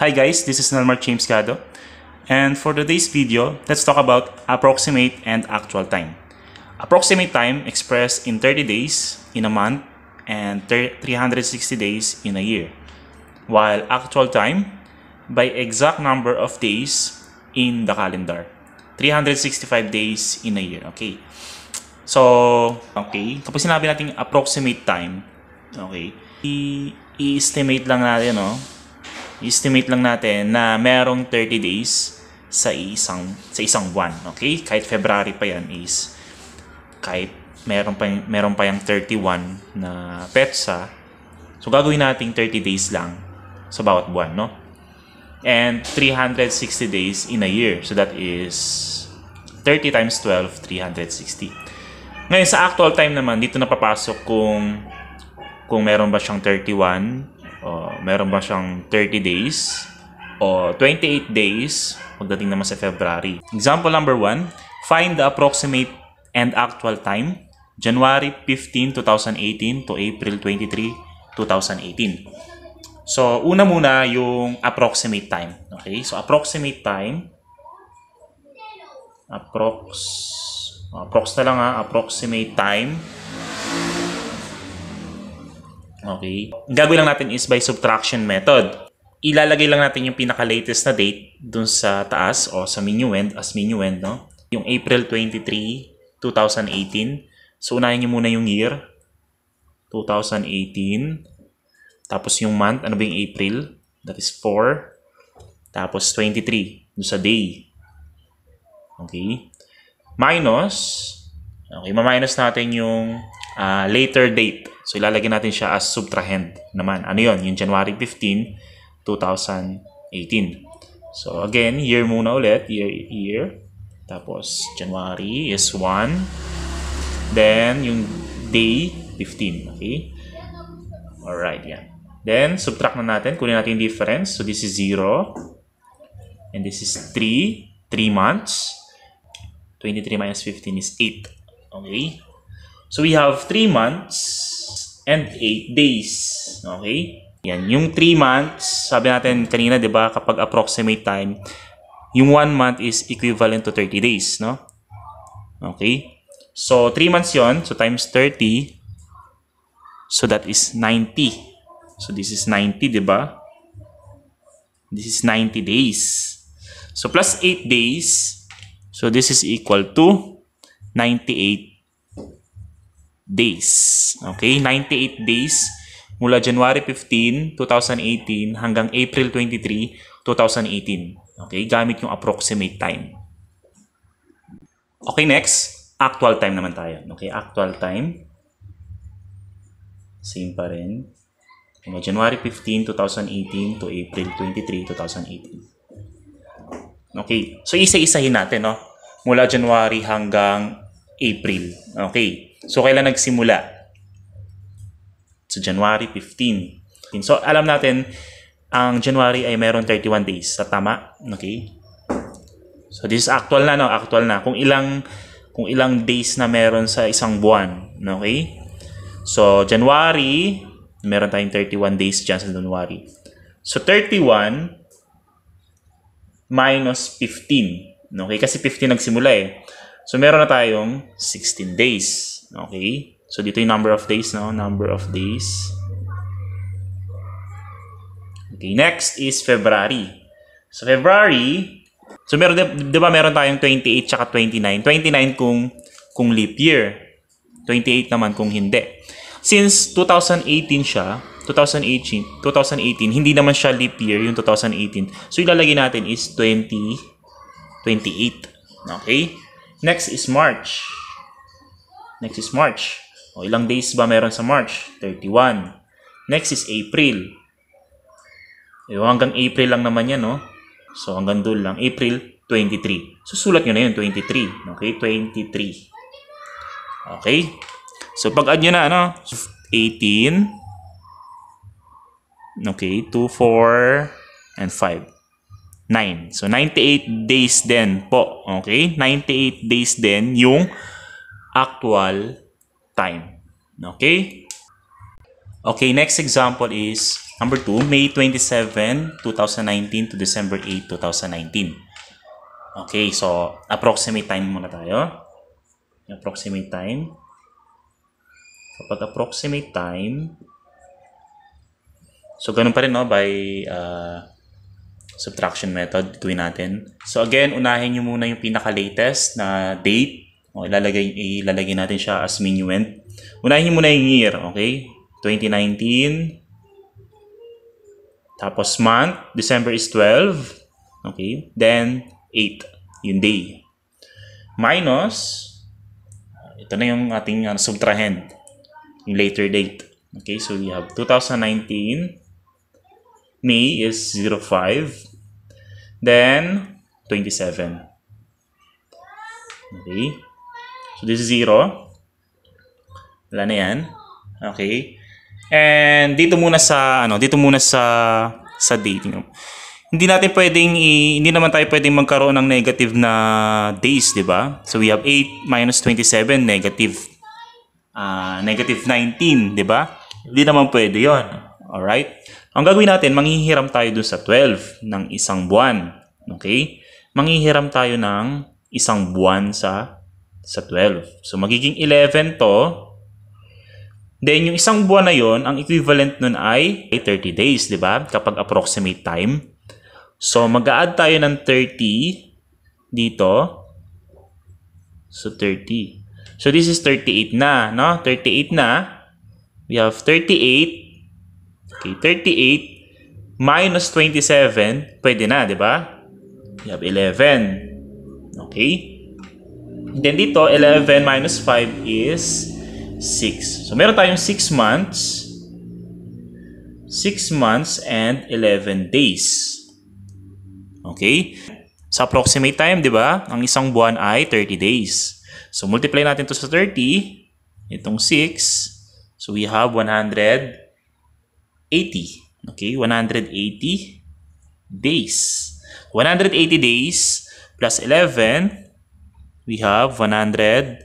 Hi guys, this is Nelmar James Gado And for today's video, let's talk about approximate and actual time. Approximate time expressed in 30 days in a month and 360 days in a year. While actual time by exact number of days in the calendar. 365 days in a year. Okay. So, okay. Kapag sinabi natin approximate time, okay, i-estimate lang natin, no? estimate lang natin na merong 30 days sa isang sa isang buwan, okay? Kahit February pa 'yan is kahit meron pa meron pa yung 31 na petsa. So gagawin nating 30 days lang sa bawat buwan, no? And 360 days in a year. So that is 30 times 12, 360. Ngayon sa actual time naman, dito na papasok kung kung meron ba siyang 31 meron ba siyang 30 days o 28 days pagdating naman sa February. Example number 1, find the approximate and actual time January 15, 2018 to April 23, 2018. So, una muna yung approximate time. Okay? So, approximate time approx approx na lang ha, approximate time Okay? Ang gagawin lang natin is by subtraction method. Ilalagay lang natin yung pinaka-latest na date dun sa taas o sa menu-end, as menu-end, no? Yung April 23, 2018. So, unahin nyo muna yung year. 2018. Tapos yung month, ano ba yung April? That is 4. Tapos 23, dun sa day. Okay? Minus, okay, ma-minus natin yung uh, later date. So ilalagay natin siya as subtrahend naman. Ano yon Yung January 15, 2018. So again, year muna ulit. Year, year. Tapos January is 1. Then yung day 15. Okay? Alright, yan. Yeah. Then subtract na natin. Kunin natin yung difference. So this is 0. And this is 3. 3 months. 23 minus 15 is 8. Okay? So we have 3 months and 8 days. Okay? Yan. Yung 3 months, sabi natin kanina, di ba, kapag approximate time, yung 1 month is equivalent to 30 days, no? Okay? So, 3 months yon So, times 30. So, that is 90. So, this is 90, di ba? This is 90 days. So, plus 8 days. So, this is equal to 98 days. Okay, 98 days mula January 15, 2018 hanggang April 23, 2018. Okay, gamit yung approximate time. Okay, next, actual time naman tayo. Okay, actual time. Same pa rin. Mula January 15, 2018 to April 23, 2018. Okay, so isa-isahin natin, no? Mula January hanggang April. Okay, So, kailan nagsimula? So, January 15. So, alam natin, ang January ay meron 31 days. Sa tama? Okay? So, this is actual na, no? Actual na. Kung ilang kung ilang days na meron sa isang buwan. Okay? So, January, meron tayong 31 days dyan sa January. So, 31 minus 15. Okay? Kasi 15 nagsimula eh. So, meron na tayong 16 days. Okay? So, dito yung number of days, no? Number of days. Okay, next is February. So, February, so meron, di, ba meron tayong 28 tsaka 29? 29 kung, kung leap year. 28 naman kung hindi. Since 2018 siya, 2018, 2018, hindi naman siya leap year yung 2018. So, ilalagay natin is 20, 28. Okay? Next is March. Next is March. O, ilang days ba meron sa March? 31. Next is April. E, hanggang April lang naman yan, no? So, hanggang doon lang. April 23. Susulat sulat nyo na yun, 23. Okay, 23. Okay. So, pag-add nyo na, ano? 18. Okay, 2, 4, and 5. 9. So, 98 days din po. Okay? 98 days din yung actual time. Okay? Okay, next example is number 2, May 27, 2019 to December 8, 2019. Okay, so approximate time muna tayo. Approximate time. Kapag approximate time, so ganun pa rin no, by uh, subtraction method gawin natin. So again, unahin nyo muna yung pinaka-latest na date. O, ilalagay, ilalagay natin siya as minuend. Unahin nyo muna yung year, okay? 2019. Tapos month, December is 12. Okay? Then, 8, yung day. Minus, ito na yung ating uh, subtrahend, yung later date. Okay, so we have 2019, May is 05, Then, 27. Okay? So, this is 0. Wala na yan. Okay? And dito muna sa ano, dito muna sa sa date dating. Hindi natin pwedeng i, hindi naman tayo pwedeng magkaroon ng negative na days, 'di ba? So we have 8 minus 27 negative uh, negative 19, 'di ba? Hindi naman pwede 'yon. All right? Ang gagawin natin, manghihiram tayo dun sa 12 ng isang buwan. Okay? Manghihiram tayo ng isang buwan sa sa 12. So, magiging 11 to. Then, yung isang buwan na yon ang equivalent nun ay 30 days, di ba? Kapag approximate time. So, mag-a-add tayo ng 30 dito. So, 30. So, this is 38 na, no? 38 na. We have 38 Okay, 38 minus 27, pwede na, di ba? You have 11. Okay? Then dito, 11 minus 5 is 6. So, meron tayong 6 months. 6 months and 11 days. Okay? Sa approximate time, di ba? Ang isang buwan ay 30 days. So, multiply natin to sa 30. Itong 6. So, we have 100 80. Okay, 180 days. 180 days plus 11, we have 191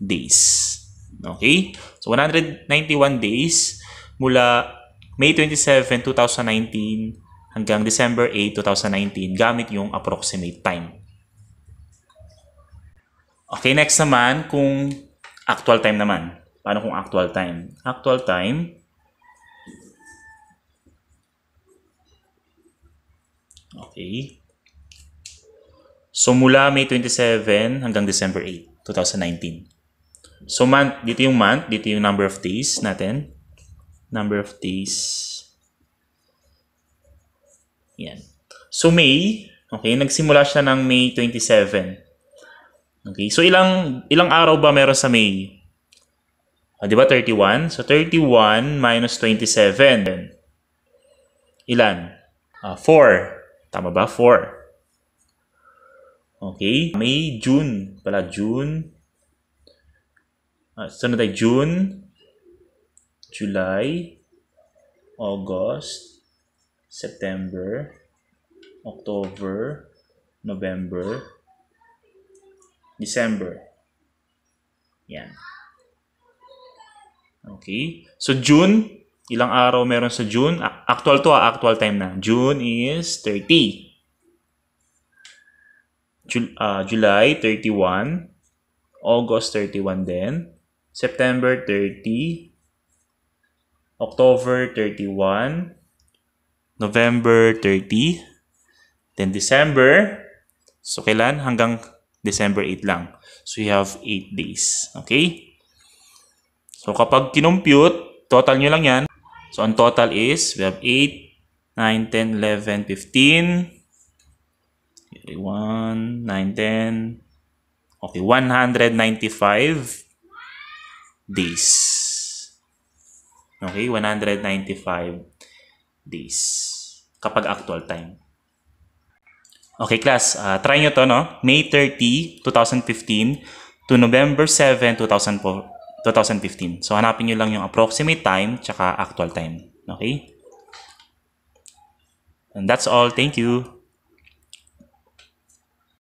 days. Okay? So, 191 days mula May 27, 2019 hanggang December 8, 2019 gamit yung approximate time. Okay, next naman kung actual time naman. Paano kung actual time? Actual time, Okay. So mula May 27 hanggang December 8, 2019. So month, dito yung month, dito yung number of days natin. Number of days. Yan. So May, okay, nagsimula siya ng May 27. Okay, so ilang ilang araw ba meron sa May? O, ah, di ba 31? So, 31 minus 27. Ilan? Uh, ah, 4. Tama ba? 4. Okay. May June pala. June. Uh, ah, sunod tayo. June. July. August. September. October. November. December. Yan. Okay. So, June, ilang araw meron sa June? Actual to ah, actual time na. June is 30. Jul uh, July, 31. August, 31 din. September, 30. October, 31. November, 30. Then December. So, kailan? Hanggang December 8 lang. So, you have 8 days. Okay? So kapag kinompute, total nyo lang yan. So ang total is, we have 8, 9, 10, 11, 15. 1, 9, 10. Okay, 195 days. Okay, 195 days. Kapag actual time. Okay, class. Uh, try nyo to, no? May 30, 2015 to November 7, 2014. 2015. So, hanapin nyo lang yung approximate time tsaka actual time. Okay? And that's all. Thank you.